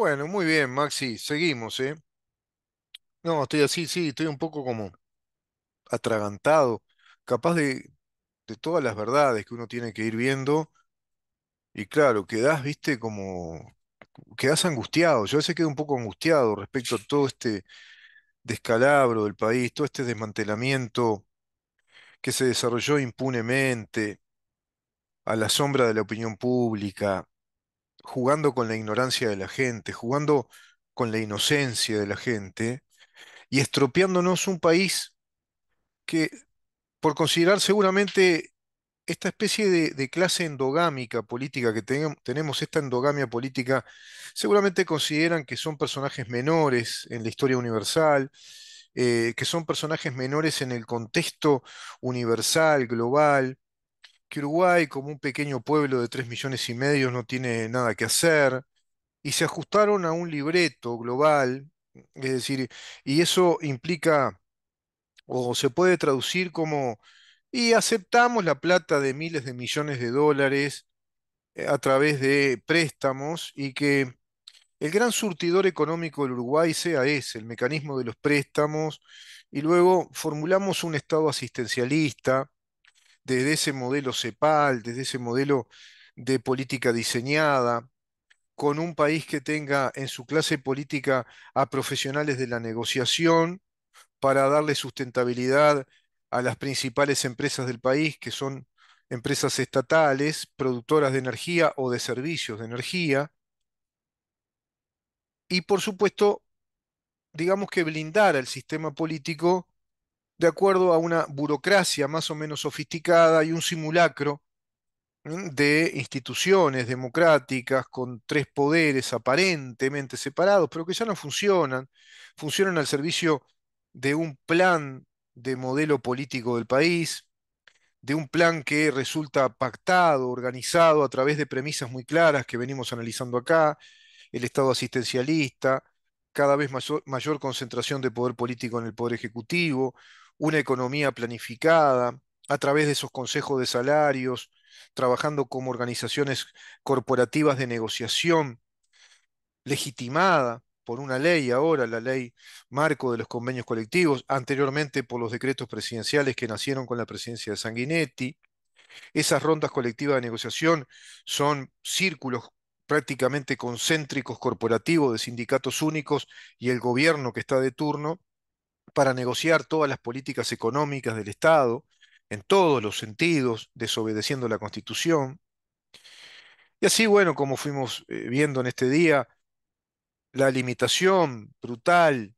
Bueno, muy bien, Maxi, seguimos, ¿eh? No, estoy así, sí, estoy un poco como atragantado, capaz de, de todas las verdades que uno tiene que ir viendo, y claro, quedás, viste, como, quedás angustiado, yo a veces quedo un poco angustiado respecto a todo este descalabro del país, todo este desmantelamiento que se desarrolló impunemente, a la sombra de la opinión pública, jugando con la ignorancia de la gente, jugando con la inocencia de la gente y estropeándonos un país que, por considerar seguramente esta especie de, clase endogámica política que tenemos, esta endogamia política, seguramente consideran que son personajes menores en la historia universal, eh, que son personajes menores en el contexto universal, global, que Uruguay, como un pequeño pueblo de 3 millones y medio, no tiene nada que hacer, y se ajustaron a un libreto global, es decir, y eso implica o se puede traducir como, y aceptamos la plata de miles de millones de dólares eh, a través de préstamos y que el gran surtidor económico del Uruguay sea ese, el mecanismo de los préstamos, y luego formulamos un Estado asistencialista desde ese modelo CEPAL, desde ese modelo de política diseñada, con un país que tenga en su clase política a profesionales de la negociación para darle sustentabilidad a las principales empresas del país, que son empresas estatales, productoras de energía o de servicios de energía. Y por supuesto, digamos que blindar al sistema político de acuerdo a una burocracia más o menos sofisticada y un simulacro de instituciones democráticas con tres poderes aparentemente separados, pero que ya no funcionan, funcionan al servicio de un plan de modelo político del país, de un plan que resulta pactado, organizado a través de premisas muy claras que venimos analizando acá, el Estado asistencialista, cada vez mayor, concentración de poder político en el poder ejecutivo, una economía planificada, a través de esos consejos de salarios, trabajando como organizaciones corporativas de negociación, legitimada por una ley ahora, la ley marco de los convenios colectivos, anteriormente por los decretos presidenciales que nacieron con la presidencia de Sanguinetti. Esas rondas colectivas de negociación son círculos prácticamente concéntricos corporativos de sindicatos únicos y el gobierno que está de turno para negociar todas las políticas económicas del Estado, en todos los sentidos, desobedeciendo la Constitución. Y así, bueno, como fuimos eh, viendo en este día, la limitación brutal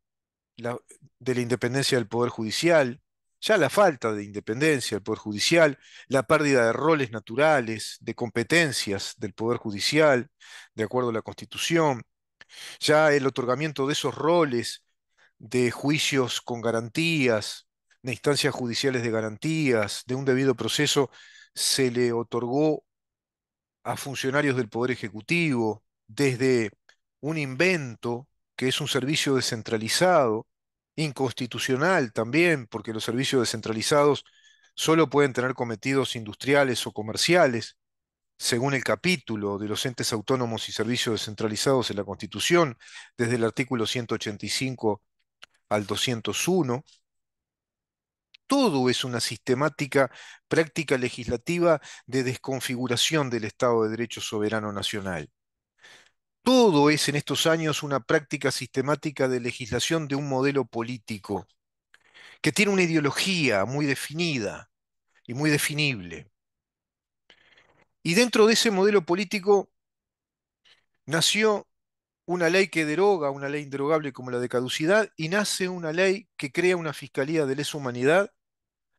de la independencia del Poder Judicial, ya la falta de independencia del Poder Judicial, la pérdida de roles naturales, de competencias del Poder Judicial, de acuerdo a la Constitución, ya el otorgamiento de esos roles de juicios con garantías, de instancias judiciales de garantías, de un debido proceso, se le otorgó a funcionarios del Poder Ejecutivo desde un invento que es un servicio descentralizado, inconstitucional también, porque los servicios descentralizados solo pueden tener cometidos industriales o comerciales, según el capítulo de los entes autónomos y servicios descentralizados en la Constitución, desde el artículo 185 al 201. Todo es una sistemática práctica legislativa de desconfiguración del Estado de Derecho Soberano Nacional. Todo es en estos años una práctica sistemática de legislación de un modelo político que tiene una ideología muy definida y muy definible. Y dentro de ese modelo político nació una ley que deroga una ley inderogable como la de caducidad y nace una ley que crea una fiscalía de lesa humanidad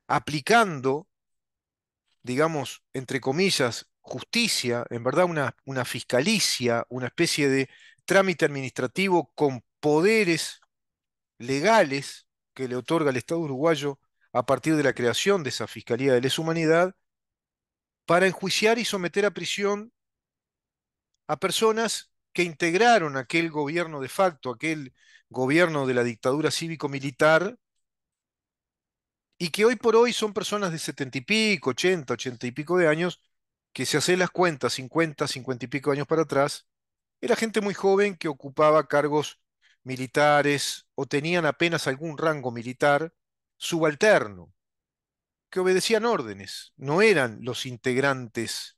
aplicando, digamos, entre comillas, justicia, en verdad una, una fiscalicia, una especie de trámite administrativo con poderes legales que le otorga el Estado uruguayo a partir de la creación de esa Fiscalía de Lesa Humanidad para enjuiciar y someter a prisión a personas que integraron aquel gobierno de facto, aquel gobierno de la dictadura cívico-militar, y que hoy por hoy son personas de setenta y pico, ochenta, ochenta y pico de años, que si hacen las cuentas, cincuenta, cincuenta y pico años para atrás, era gente muy joven que ocupaba cargos militares o tenían apenas algún rango militar subalterno, que obedecían órdenes, no eran los integrantes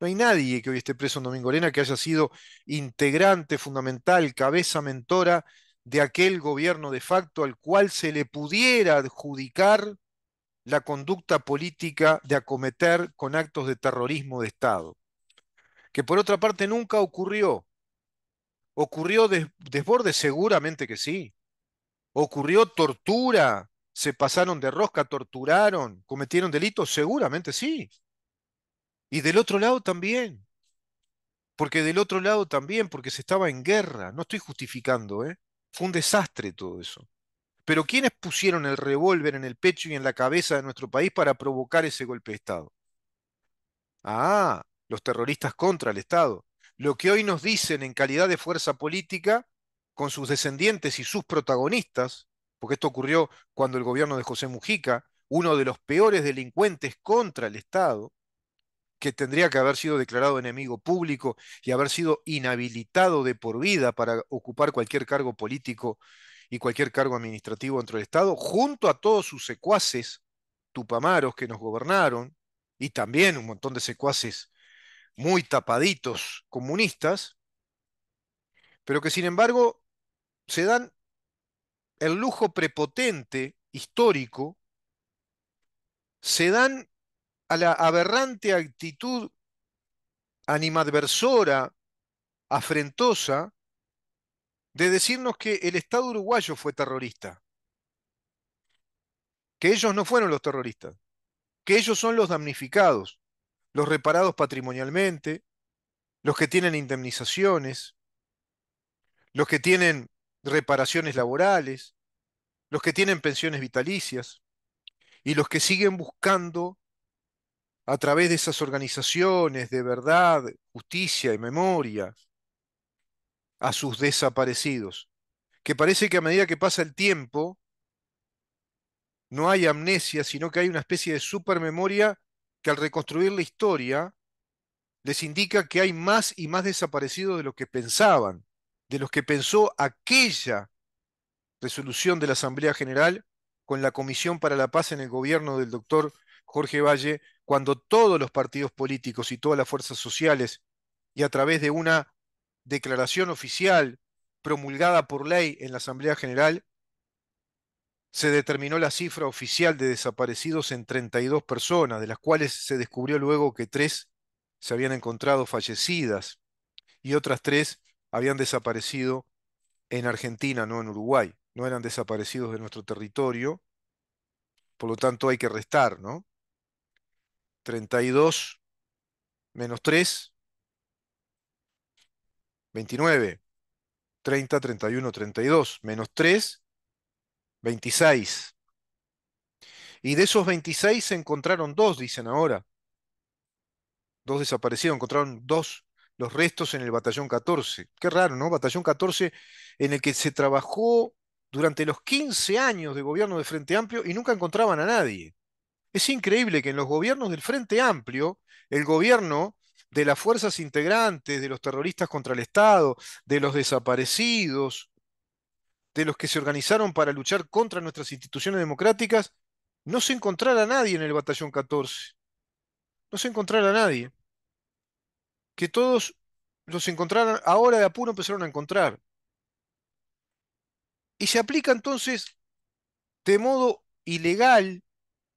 no hay nadie que hoy esté preso en Domingo Arena que haya sido integrante fundamental, cabeza mentora de aquel gobierno de facto al cual se le pudiera adjudicar la conducta política de acometer con actos de terrorismo de Estado, que por otra parte nunca ocurrió. Ocurrió desborde, seguramente que sí. Ocurrió tortura, se pasaron de rosca, torturaron, cometieron delitos, seguramente sí. Y del otro lado también. Porque del otro lado también, porque se estaba en guerra. No estoy justificando, ¿eh? Fue un desastre todo eso. Pero ¿quiénes pusieron el revólver en el pecho y en la cabeza de nuestro país para provocar ese golpe de Estado? Ah, los terroristas contra el Estado. Lo que hoy nos dicen en calidad de fuerza política, con sus descendientes y sus protagonistas, porque esto ocurrió cuando el gobierno de José Mujica, uno de los peores delincuentes contra el Estado, que tendría que haber sido declarado enemigo público y haber sido inhabilitado de por vida para ocupar cualquier cargo político y cualquier cargo administrativo dentro del Estado, junto a todos sus secuaces, tupamaros que nos gobernaron, y también un montón de secuaces muy tapaditos comunistas, pero que sin embargo se dan el lujo prepotente histórico, se dan a la aberrante actitud animadversora, afrentosa, de decirnos que el Estado uruguayo fue terrorista, que ellos no fueron los terroristas, que ellos son los damnificados, los reparados patrimonialmente, los que tienen indemnizaciones, los que tienen reparaciones laborales, los que tienen pensiones vitalicias y los que siguen buscando a través de esas organizaciones de verdad, justicia y memoria a sus desaparecidos, que parece que a medida que pasa el tiempo, no hay amnesia, sino que hay una especie de supermemoria que al reconstruir la historia les indica que hay más y más desaparecidos de lo que pensaban, de los que pensó aquella resolución de la Asamblea General con la Comisión para la Paz en el gobierno del doctor Jorge Valle cuando todos los partidos políticos y todas las fuerzas sociales, y a través de una declaración oficial promulgada por ley en la Asamblea General, se determinó la cifra oficial de desaparecidos en 32 personas, de las cuales se descubrió luego que tres se habían encontrado fallecidas y otras tres habían desaparecido en Argentina, no en Uruguay, no eran desaparecidos de nuestro territorio, por lo tanto hay que restar, ¿no? 32 menos 3, 29. 30, 31, 32, menos 3, 26. Y de esos 26 se encontraron dos, dicen ahora. Dos desaparecidos, encontraron dos los restos en el batallón 14. Qué raro, ¿no? Batallón 14 en el que se trabajó durante los 15 años de gobierno de Frente Amplio y nunca encontraban a nadie. Es increíble que en los gobiernos del Frente Amplio, el gobierno de las fuerzas integrantes, de los terroristas contra el Estado, de los desaparecidos, de los que se organizaron para luchar contra nuestras instituciones democráticas, no se encontrara nadie en el batallón 14. No se encontrara nadie. Que todos los encontraran, ahora de apuro empezaron a encontrar. Y se aplica entonces de modo ilegal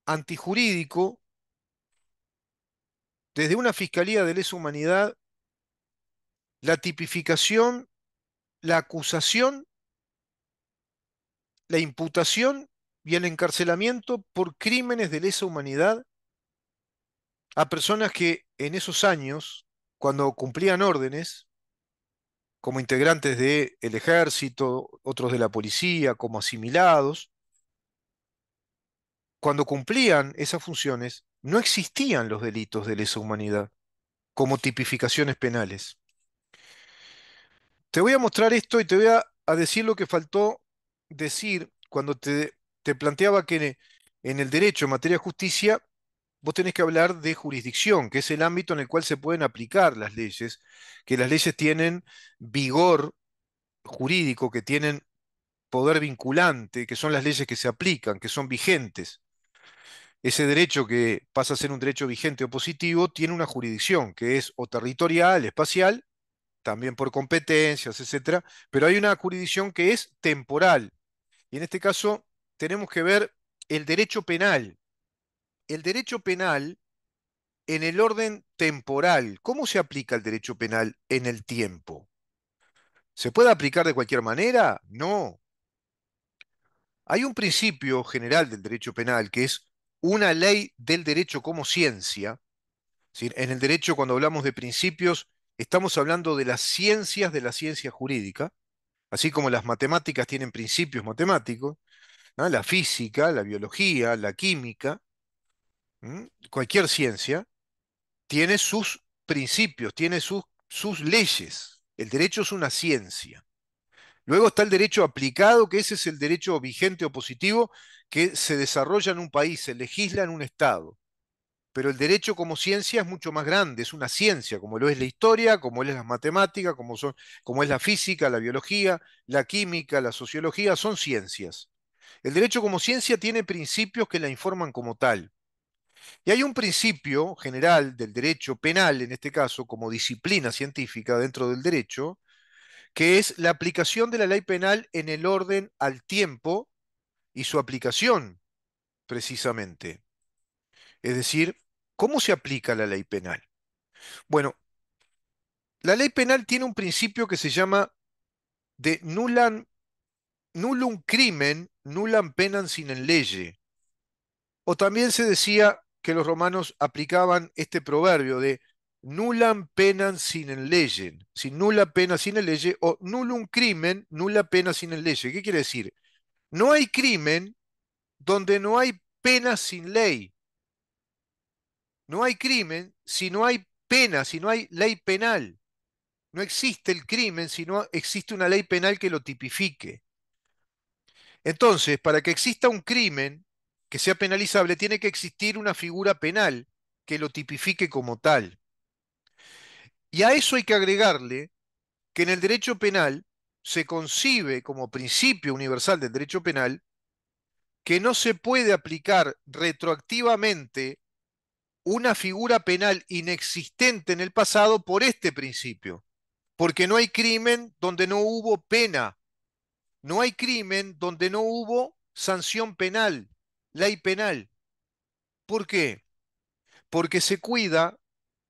antijurídico desde una fiscalía de lesa humanidad la tipificación, la acusación, la imputación y el encarcelamiento por crímenes de lesa humanidad a personas que en esos años, cuando cumplían órdenes, como integrantes del ejército, otros de la policía, como asimilados, cuando cumplían esas funciones, no existían los delitos de lesa humanidad como tipificaciones penales. Te voy a mostrar esto y te voy a, decir lo que faltó decir cuando te, te planteaba que en el derecho en materia de justicia vos tenés que hablar de jurisdicción, que es el ámbito en el cual se pueden aplicar las leyes, que las leyes tienen vigor jurídico, que tienen poder vinculante, que son las leyes que se aplican, que son vigentes ese derecho que pasa a ser un derecho vigente o positivo tiene una jurisdicción que es o territorial, espacial, también por competencias, etcétera, pero hay una jurisdicción que es temporal. Y en este caso tenemos que ver el derecho penal. El derecho penal en el orden temporal. ¿Cómo se aplica el derecho penal en el tiempo? ¿Se puede aplicar de cualquier manera? No. Hay un principio general del derecho penal que es una ley del derecho como ciencia. En el derecho, cuando hablamos de principios, estamos hablando de las ciencias de la ciencia jurídica, así como las matemáticas tienen principios matemáticos, la física, la biología, la química, cualquier ciencia tiene sus principios, tiene sus, sus leyes. El derecho es una ciencia. Luego está el derecho aplicado, que ese es el derecho vigente o positivo que se desarrolla en un país, se legisla en un Estado. Pero el derecho como ciencia es mucho más grande, es una ciencia, como lo es la historia, como lo es las matemática, como, como es la física, la biología, la química, la sociología, son ciencias. El derecho como ciencia tiene principios que la informan como tal. Y hay un principio general del derecho penal, en este caso, como disciplina científica dentro del derecho, que es la aplicación de la ley penal en el orden al tiempo y su aplicación, precisamente. Es decir, ¿cómo se aplica la ley penal? Bueno, la ley penal tiene un principio que se llama de nulan, nullum crimen, nullam penan sin en leye. O también se decía que los romanos aplicaban este proverbio de Nulan penan sin leyen sin nula pena sin ley. o un crimen, nula pena sin ley. ¿Qué quiere decir? No hay crimen donde no hay pena sin ley. No hay crimen si no hay pena, si no hay ley penal. No existe el crimen si no existe una ley penal que lo tipifique. Entonces, para que exista un crimen que sea penalizable, tiene que existir una figura penal que lo tipifique como tal. Y a eso hay que agregarle que en el derecho penal se concibe como principio universal del derecho penal que no se puede aplicar retroactivamente una figura penal inexistente en el pasado por este principio, porque no hay crimen donde no hubo pena, no hay crimen donde no hubo sanción penal, ley penal. ¿Por qué? Porque se cuida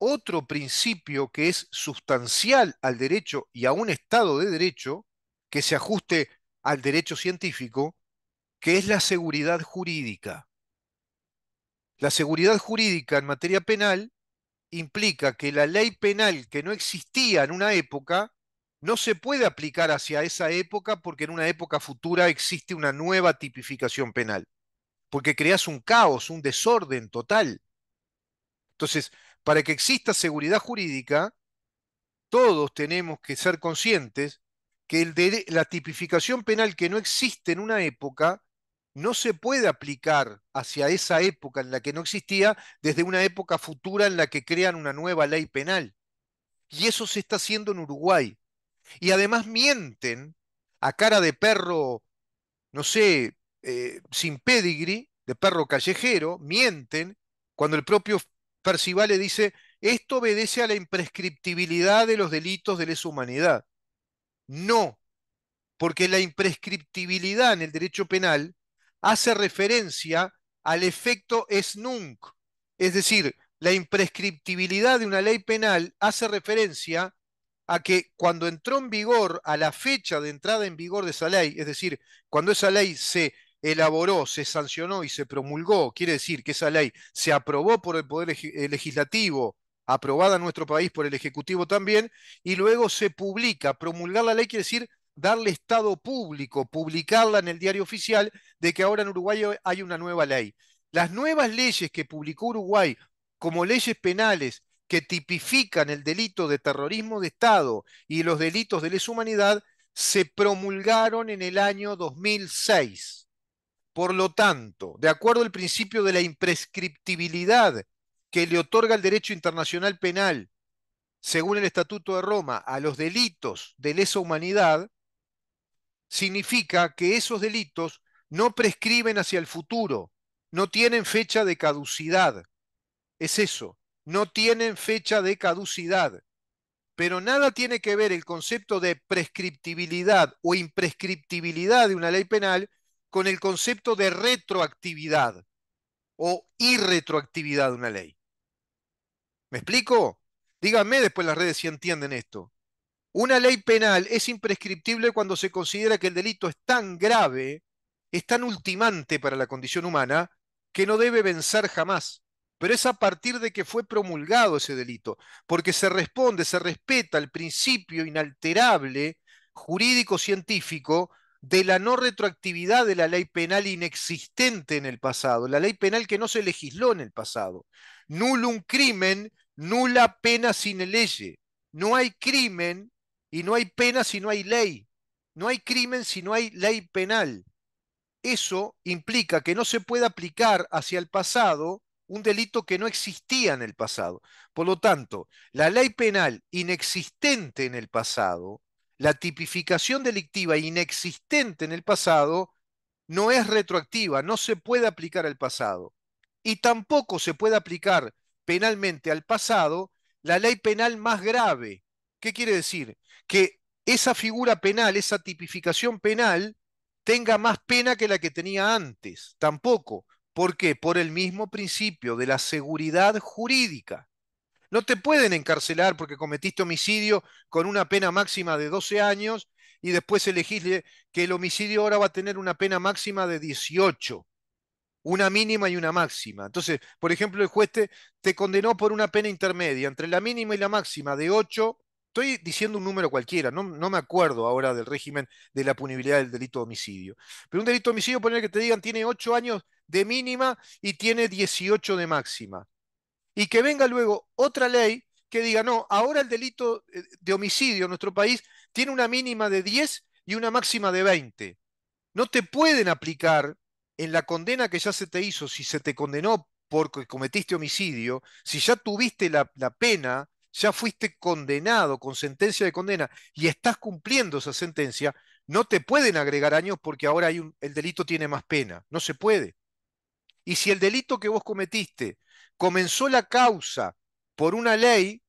otro principio que es sustancial al derecho y a un Estado de derecho que se ajuste al derecho científico, que es la seguridad jurídica. La seguridad jurídica en materia penal implica que la ley penal que no existía en una época no se puede aplicar hacia esa época porque en una época futura existe una nueva tipificación penal, porque creas un caos, un desorden total. Entonces, para que exista seguridad jurídica, todos tenemos que ser conscientes que la tipificación penal que no existe en una época no se puede aplicar hacia esa época en la que no existía desde una época futura en la que crean una nueva ley penal. Y eso se está haciendo en Uruguay. Y además mienten a cara de perro, no sé, eh, sin pedigree, de perro callejero, mienten cuando el propio Percival le dice, esto obedece a la imprescriptibilidad de los delitos de lesa humanidad. No, porque la imprescriptibilidad en el derecho penal hace referencia al efecto es nunc, es decir, la imprescriptibilidad de una ley penal hace referencia a que cuando entró en vigor a la fecha de entrada en vigor de esa ley, es decir, cuando esa ley se elaboró, se sancionó y se promulgó, quiere decir que esa ley se aprobó por el Poder Legislativo, aprobada en nuestro país por el Ejecutivo también, y luego se publica. Promulgar la ley quiere decir darle estado público, publicarla en el diario oficial de que ahora en Uruguay hay una nueva ley. Las nuevas leyes que publicó Uruguay como leyes penales que tipifican el delito de terrorismo de Estado y los delitos de lesa humanidad se promulgaron en el año 2006. Por lo tanto, de acuerdo al principio de la imprescriptibilidad que le otorga el derecho internacional penal, según el Estatuto de Roma, a los delitos de lesa humanidad, significa que esos delitos no prescriben hacia el futuro, no tienen fecha de caducidad. Es eso, no tienen fecha de caducidad. Pero nada tiene que ver el concepto de prescriptibilidad o imprescriptibilidad de una ley penal con el concepto de retroactividad o irretroactividad de una ley. ¿Me explico? Díganme después las redes si entienden esto. Una ley penal es imprescriptible cuando se considera que el delito es tan grave, es tan ultimante para la condición humana, que no debe vencer jamás. Pero es a partir de que fue promulgado ese delito, porque se responde, se respeta el principio inalterable jurídico-científico de la no retroactividad de la ley penal inexistente en el pasado, la ley penal que no se legisló en el pasado. Nulo un crimen, nula pena sin ley. No hay crimen y no hay pena si no hay ley. No hay crimen si no hay ley penal. Eso implica que no se puede aplicar hacia el pasado un delito que no existía en el pasado. Por lo tanto, la ley penal inexistente en el pasado la tipificación delictiva inexistente en el pasado no es retroactiva, no se puede aplicar al pasado. Y tampoco se puede aplicar penalmente al pasado la ley penal más grave. ¿Qué quiere decir? Que esa figura penal, esa tipificación penal, tenga más pena que la que tenía antes. Tampoco. ¿Por qué? Por el mismo principio de la seguridad jurídica. No te pueden encarcelar porque cometiste homicidio con una pena máxima de 12 años y después elegís que el homicidio ahora va a tener una pena máxima de 18, una mínima y una máxima. Entonces, por ejemplo, el juez te, condenó por una pena intermedia entre la mínima y la máxima de 8 estoy diciendo un número cualquiera, no, me acuerdo ahora del régimen de la punibilidad del delito de homicidio. Pero un delito de homicidio, poner que te digan, tiene 8 años de mínima y tiene 18 de máxima y que venga luego otra ley que diga, no, ahora el delito eh, de homicidio en nuestro país tiene una mínima de 10 y una máxima de 20. No te pueden aplicar en la condena que ya se te hizo, si se te condenó porque cometiste homicidio, si ya tuviste la, pena, ya fuiste condenado con sentencia de condena y estás cumpliendo esa sentencia, no te pueden agregar años porque ahora el delito tiene más pena. No se puede. Y si el delito que vos cometiste comenzó la causa por una ley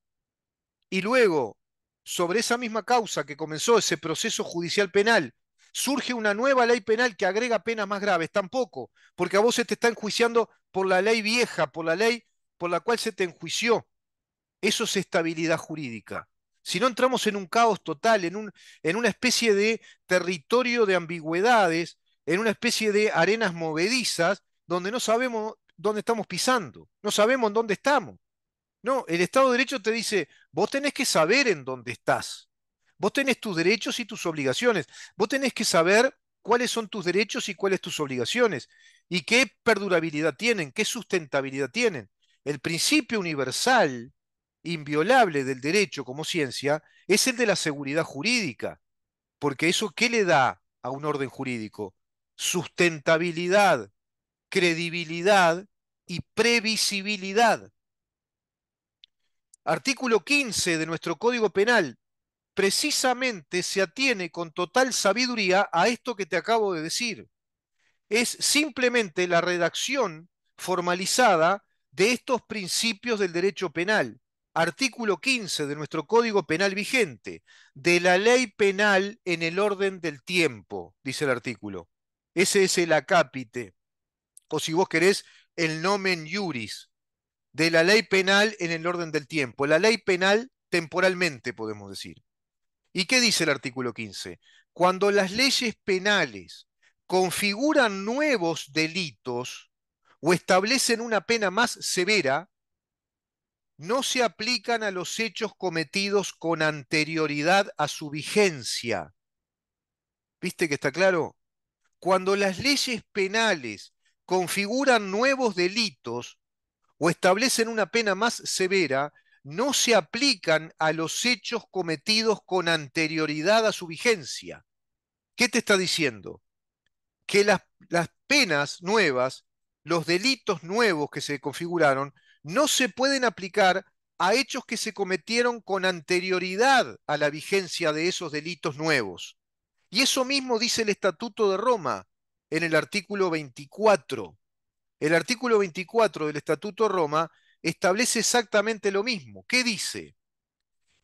y luego, sobre esa misma causa que comenzó ese proceso judicial penal, surge una nueva ley penal que agrega penas más graves. Tampoco, porque a vos se te está enjuiciando por la ley vieja, por la ley por la cual se te enjuició. Eso es estabilidad jurídica. Si no entramos en un caos total, en, un, en una especie de territorio de ambigüedades, en una especie de arenas movedizas, donde no sabemos dónde estamos pisando, no sabemos en dónde estamos. No, el Estado de Derecho te dice, vos tenés que saber en dónde estás, vos tenés tus derechos y tus obligaciones, vos tenés que saber cuáles son tus derechos y cuáles tus obligaciones, y qué perdurabilidad tienen, qué sustentabilidad tienen. El principio universal, inviolable del derecho como ciencia, es el de la seguridad jurídica, porque eso qué le da a un orden jurídico? Sustentabilidad, credibilidad y previsibilidad. Artículo 15 de nuestro Código Penal precisamente se atiene con total sabiduría a esto que te acabo de decir. Es simplemente la redacción formalizada de estos principios del derecho penal. Artículo 15 de nuestro Código Penal vigente, de la ley penal en el orden del tiempo, dice el artículo. Ese es el acápite o si vos querés, el nomen iuris de la ley penal en el orden del tiempo, la ley penal temporalmente, podemos decir. ¿Y qué dice el artículo 15? Cuando las leyes penales configuran nuevos delitos o establecen una pena más severa, no se aplican a los hechos cometidos con anterioridad a su vigencia. ¿Viste que está claro? Cuando las leyes penales configuran nuevos delitos o establecen una pena más severa, no se aplican a los hechos cometidos con anterioridad a su vigencia. ¿Qué te está diciendo? Que las, las penas nuevas, los delitos nuevos que se configuraron, no se pueden aplicar a hechos que se cometieron con anterioridad a la vigencia de esos delitos nuevos. Y eso mismo dice el Estatuto de Roma en el artículo 24. El artículo 24 del Estatuto Roma establece exactamente lo mismo. ¿Qué dice?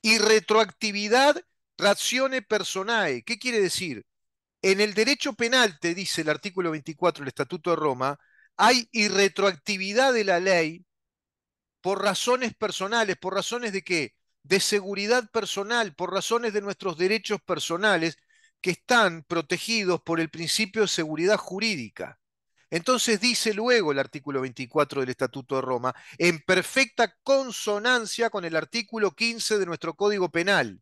Irretroactividad retroactividad ratione personae. ¿Qué quiere decir? En el derecho penal, te dice el artículo 24 del Estatuto de Roma, hay irretroactividad de la ley por razones personales, por razones de qué? De seguridad personal, por razones de nuestros derechos personales, que están protegidos por el principio de seguridad jurídica. Entonces dice luego el artículo 24 del Estatuto de Roma, en perfecta consonancia con el artículo 15 de nuestro Código Penal,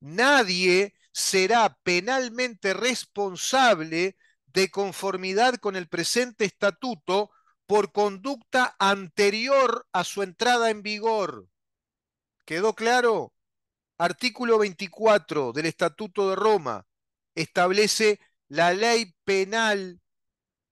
nadie será penalmente responsable de conformidad con el presente estatuto por conducta anterior a su entrada en vigor. ¿Quedó claro? Artículo 24 del Estatuto de Roma establece la ley penal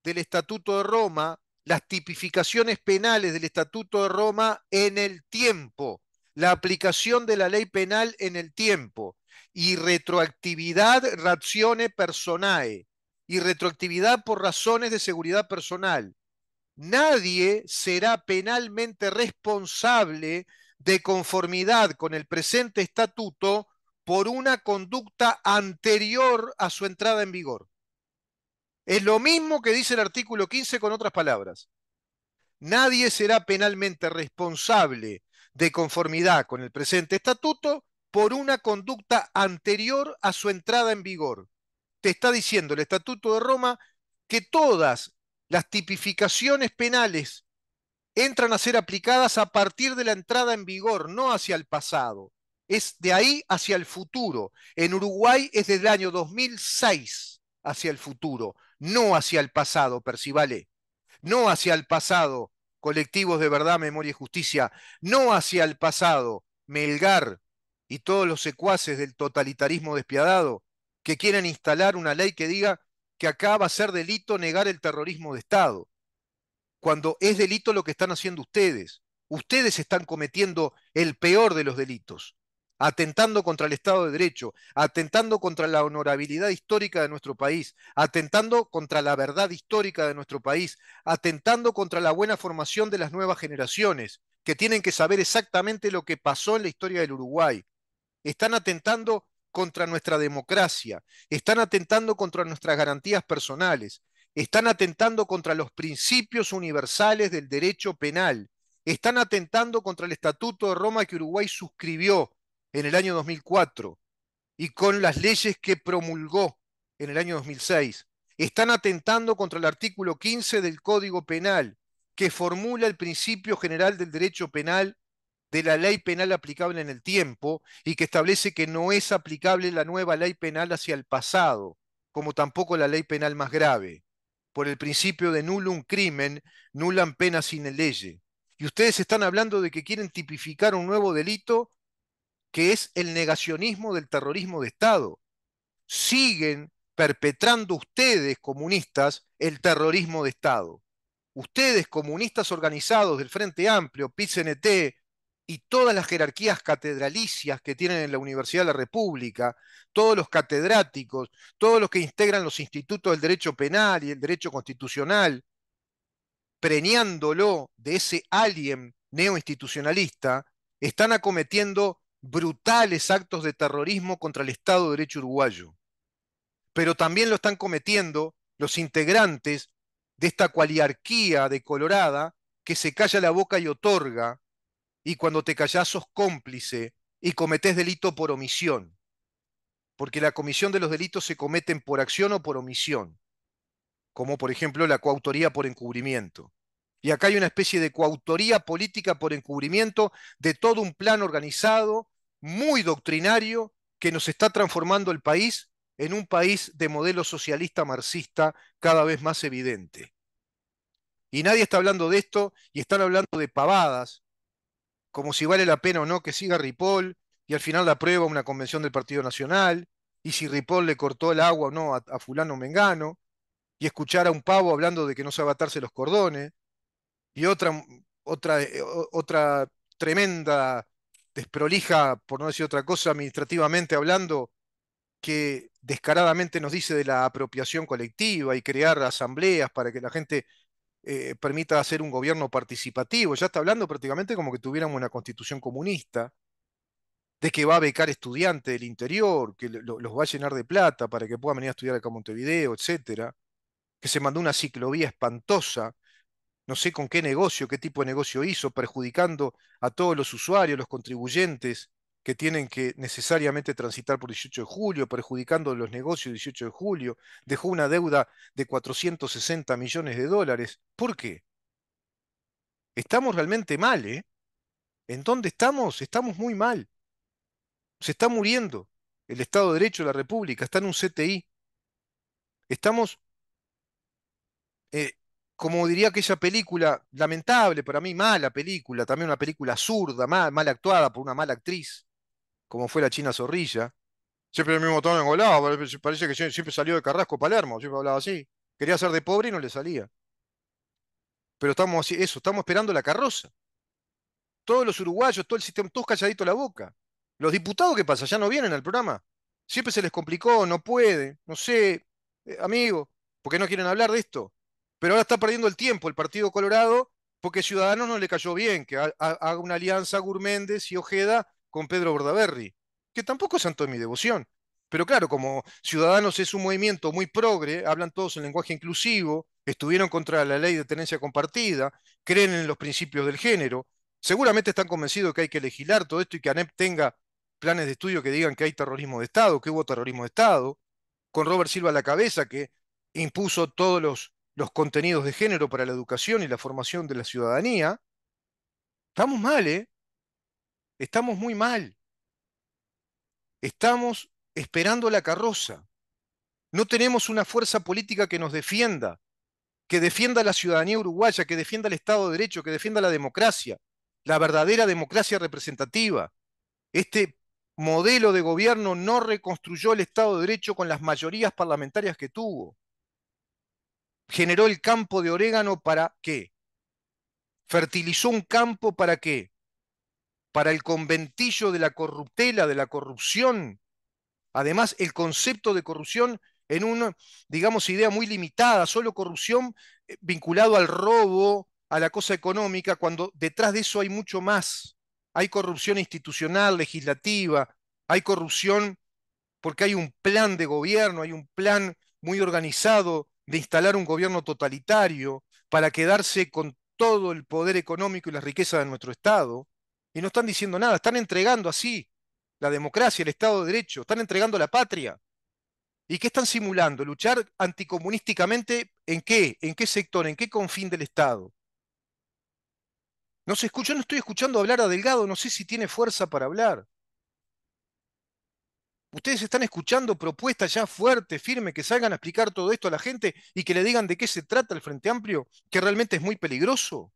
del Estatuto de Roma, las tipificaciones penales del Estatuto de Roma en el tiempo, la aplicación de la ley penal en el tiempo y retroactividad ratione personae y retroactividad por razones de seguridad personal. Nadie será penalmente responsable de conformidad con el presente estatuto por una conducta anterior a su entrada en vigor. Es lo mismo que dice el artículo 15 con otras palabras. Nadie será penalmente responsable de conformidad con el presente estatuto por una conducta anterior a su entrada en vigor. Te está diciendo el Estatuto de Roma que todas las tipificaciones penales entran a ser aplicadas a partir de la entrada en vigor, no hacia el pasado es de ahí hacia el futuro. En Uruguay es desde el año 2006 hacia el futuro, no hacia el pasado, Percivalé, no hacia el pasado, colectivos de verdad, memoria y justicia, no hacia el pasado, Melgar y todos los secuaces del totalitarismo despiadado que quieren instalar una ley que diga que acá va a ser delito negar el terrorismo de Estado, cuando es delito lo que están haciendo ustedes. Ustedes están cometiendo el peor de los delitos, atentando contra el Estado de Derecho, atentando contra la honorabilidad histórica de nuestro país, atentando contra la verdad histórica de nuestro país, atentando contra la buena formación de las nuevas generaciones, que tienen que saber exactamente lo que pasó en la historia del Uruguay. Están atentando contra nuestra democracia, están atentando contra nuestras garantías personales, están atentando contra los principios universales del derecho penal, están atentando contra el Estatuto de Roma que Uruguay suscribió, en el año 2004 y con las leyes que promulgó en el año 2006, están atentando contra el artículo 15 del Código Penal, que formula el principio general del derecho penal de la ley penal aplicable en el tiempo y que establece que no es aplicable la nueva ley penal hacia el pasado, como tampoco la ley penal más grave, por el principio de un crimen, nulan pena sin ley. Y ustedes están hablando de que quieren tipificar un nuevo delito que es el negacionismo del terrorismo de Estado. Siguen perpetrando ustedes, comunistas, el terrorismo de Estado. Ustedes, comunistas organizados del Frente Amplio, PCNT y todas las jerarquías catedralicias que tienen en la Universidad de la República, todos los catedráticos, todos los que integran los institutos del derecho penal y el derecho constitucional, preñándolo de ese alien neoinstitucionalista, están acometiendo brutales actos de terrorismo contra el Estado de Derecho uruguayo. Pero también lo están cometiendo los integrantes de esta cualiarquía de Colorada que se calla la boca y otorga, y cuando te callás sos cómplice y cometés delito por omisión. Porque la comisión de los delitos se cometen por acción o por omisión, como por ejemplo la coautoría por encubrimiento. Y acá hay una especie de coautoría política por encubrimiento de todo un plan organizado muy doctrinario que nos está transformando el país en un país de modelo socialista marxista cada vez más evidente. Y nadie está hablando de esto y están hablando de pavadas, como si vale la pena o no que siga Ripoll y al final la aprueba una convención del Partido Nacional y si Ripoll le cortó el agua o no a, fulano Mengano y escuchar a un pavo hablando de que no sabe atarse los cordones y otra, otra, eh, otra tremenda desprolija, por no decir otra cosa, administrativamente hablando, que descaradamente nos dice de la apropiación colectiva y crear asambleas para que la gente eh, permita hacer un gobierno participativo. Ya está hablando prácticamente como que tuviéramos una constitución comunista, de que va a becar estudiantes del interior, que los va a llenar de plata para que puedan venir a estudiar acá a Montevideo, etcétera, que se mandó una ciclovía espantosa no sé con qué negocio, qué tipo de negocio hizo, perjudicando a todos los usuarios, los contribuyentes que tienen que necesariamente transitar por 18 de julio, perjudicando los negocios 18 de julio, dejó una deuda de 460 millones de dólares. ¿Por qué? Estamos realmente mal, ¿eh? ¿En dónde estamos? Estamos muy mal. Se está muriendo el Estado de Derecho de la República, está en un CTI. Estamos eh, como diría esa película, lamentable para mí, mala película, también una película zurda, mal, actuada por una mala actriz, como fue la China Zorrilla. Siempre el mismo tono engolado, parece que siempre salió de Carrasco Palermo, siempre hablaba así. Quería ser de pobre y no le salía. Pero estamos así eso, estamos esperando la carroza. Todos los uruguayos, todo el sistema, todos calladitos la boca. Los diputados, ¿qué pasa? Ya no vienen al programa. Siempre se les complicó, no puede, no sé, eh, amigo, porque no quieren hablar de esto pero ahora está perdiendo el tiempo el Partido Colorado porque Ciudadanos no le cayó bien, que haga una alianza Gurméndez y Ojeda con Pedro Bordaberry, que tampoco es santo de mi devoción. Pero claro, como Ciudadanos es un movimiento muy progre, hablan todos en lenguaje inclusivo, estuvieron contra la ley de tenencia compartida, creen en los principios del género, seguramente están convencidos que hay que legislar todo esto y que ANEP tenga planes de estudio que digan que hay terrorismo de Estado, que hubo terrorismo de Estado, con Robert Silva a la cabeza que impuso todos los los contenidos de género para la educación y la formación de la ciudadanía, estamos mal, ¿eh? Estamos muy mal. Estamos esperando la carroza. No tenemos una fuerza política que nos defienda, que defienda la ciudadanía uruguaya, que defienda el Estado de Derecho, que defienda la democracia, la verdadera democracia representativa. Este modelo de gobierno no reconstruyó el Estado de Derecho con las mayorías parlamentarias que tuvo generó el campo de orégano para qué? Fertilizó un campo para qué? Para el conventillo de la corruptela, de la corrupción. Además, el concepto de corrupción en una, digamos, idea muy limitada, solo corrupción eh, vinculado al robo, a la cosa económica, cuando detrás de eso hay mucho más. Hay corrupción institucional, legislativa, hay corrupción porque hay un plan de gobierno, hay un plan muy organizado de instalar un gobierno totalitario para quedarse con todo el poder económico y la riqueza de nuestro Estado, y no están diciendo nada, están entregando así la democracia, el Estado de Derecho, están entregando la patria. ¿Y qué están simulando? ¿Luchar anticomunísticamente en qué? ¿En qué sector? ¿En qué confín del Estado? No se escucha, no estoy escuchando hablar a Delgado, no sé si tiene fuerza para hablar. Ustedes están escuchando propuestas ya fuertes, firmes, que salgan a explicar todo esto a la gente y que le digan de qué se trata el Frente Amplio, que realmente es muy peligroso,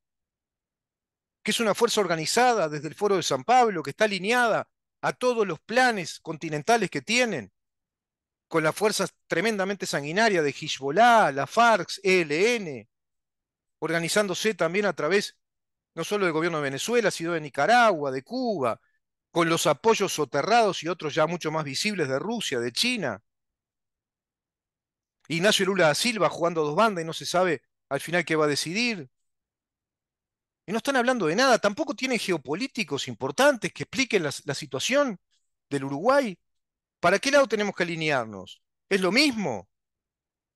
que es una fuerza organizada desde el Foro de San Pablo, que está alineada a todos los planes continentales que tienen, con las fuerzas tremendamente sanguinaria de Hezbollah, la FARC, ELN, organizándose también a través no solo del gobierno de Venezuela, sino de Nicaragua, de Cuba, con los apoyos soterrados y otros ya mucho más visibles de Rusia, de China. Ignacio Lula da Silva jugando dos bandas y no se sabe al final qué va a decidir. Y no están hablando de nada, tampoco tienen geopolíticos importantes que expliquen la, la situación del Uruguay. ¿Para qué lado tenemos que alinearnos? Es lo mismo.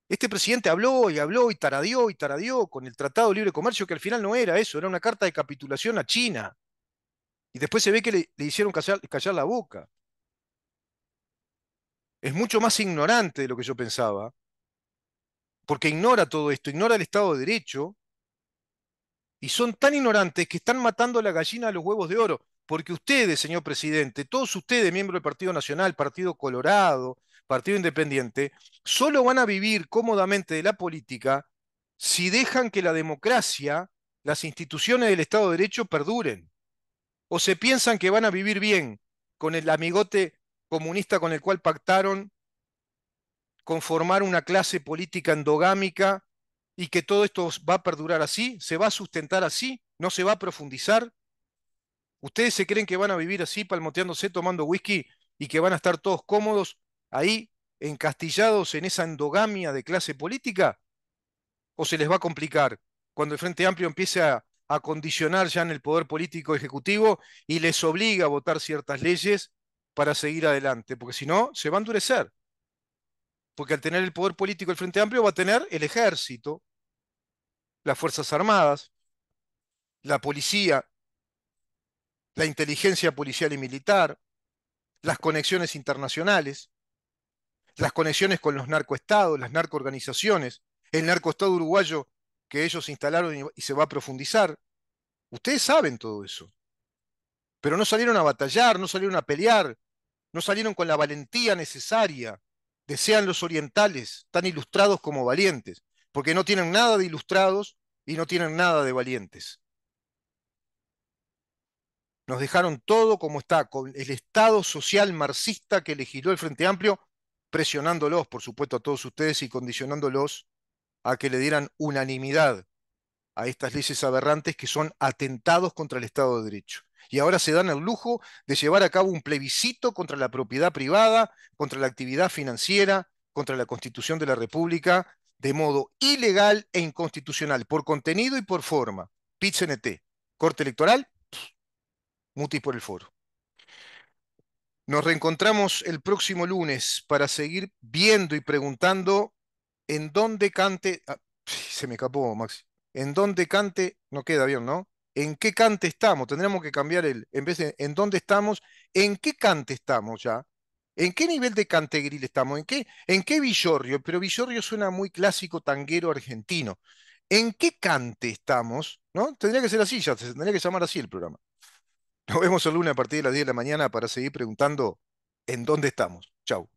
Este presidente habló y habló y taradeó y taradeó con el Tratado de Libre Comercio, que al final no era eso, era una carta de capitulación a China. Y después se ve que le, hicieron callar, la boca. Es mucho más ignorante de lo que yo pensaba, porque ignora todo esto, ignora el Estado de Derecho, y son tan ignorantes que están matando la gallina a los huevos de oro. Porque ustedes, señor presidente, todos ustedes, miembros del Partido Nacional, Partido Colorado, Partido Independiente, solo van a vivir cómodamente de la política si dejan que la democracia, las instituciones del Estado de Derecho perduren o se piensan que van a vivir bien con el amigote comunista con el cual pactaron conformar una clase política endogámica y que todo esto va a perdurar así, se va a sustentar así, no se va a profundizar. ¿Ustedes se creen que van a vivir así, palmoteándose, tomando whisky y que van a estar todos cómodos ahí, encastillados en esa endogamia de clase política? ¿O se les va a complicar cuando el Frente Amplio empiece a a condicionar ya en el poder político ejecutivo y les obliga a votar ciertas leyes para seguir adelante, porque si no, se va a endurecer. Porque al tener el poder político el Frente Amplio va a tener el ejército, las Fuerzas Armadas, la policía, la inteligencia policial y militar, las conexiones internacionales, las conexiones con los narcoestados, las narcoorganizaciones. El narcoestado uruguayo que ellos instalaron y se va a profundizar. Ustedes saben todo eso. Pero no salieron a batallar, no salieron a pelear, no salieron con la valentía necesaria. Desean los orientales, tan ilustrados como valientes, porque no tienen nada de ilustrados y no tienen nada de valientes. Nos dejaron todo como está, con el Estado social marxista que legisló el Frente Amplio, presionándolos, por supuesto, a todos ustedes y condicionándolos a que le dieran unanimidad a estas leyes aberrantes que son atentados contra el Estado de Derecho. Y ahora se dan el lujo de llevar a cabo un plebiscito contra la propiedad privada, contra la actividad financiera, contra la Constitución de la República, de modo ilegal e inconstitucional, por contenido y por forma. pit Corte Electoral, mutis por el foro. Nos reencontramos el próximo lunes para seguir viendo y preguntando en dónde cante. Ah, se me escapó, Maxi. En dónde cante, no queda bien, ¿no? ¿En qué cante estamos? Tendríamos que cambiar el. En vez en dónde estamos, ¿en qué cante estamos ya? ¿En qué nivel de cante cantegril estamos? ¿En qué, ¿En qué Villorrio? Pero Villorrio suena muy clásico tanguero argentino. ¿En qué cante estamos? ¿No? Tendría que ser así, ya tendría que llamar así el programa. Nos vemos el lunes a partir de las 10 de la mañana para seguir preguntando en dónde estamos. Chau.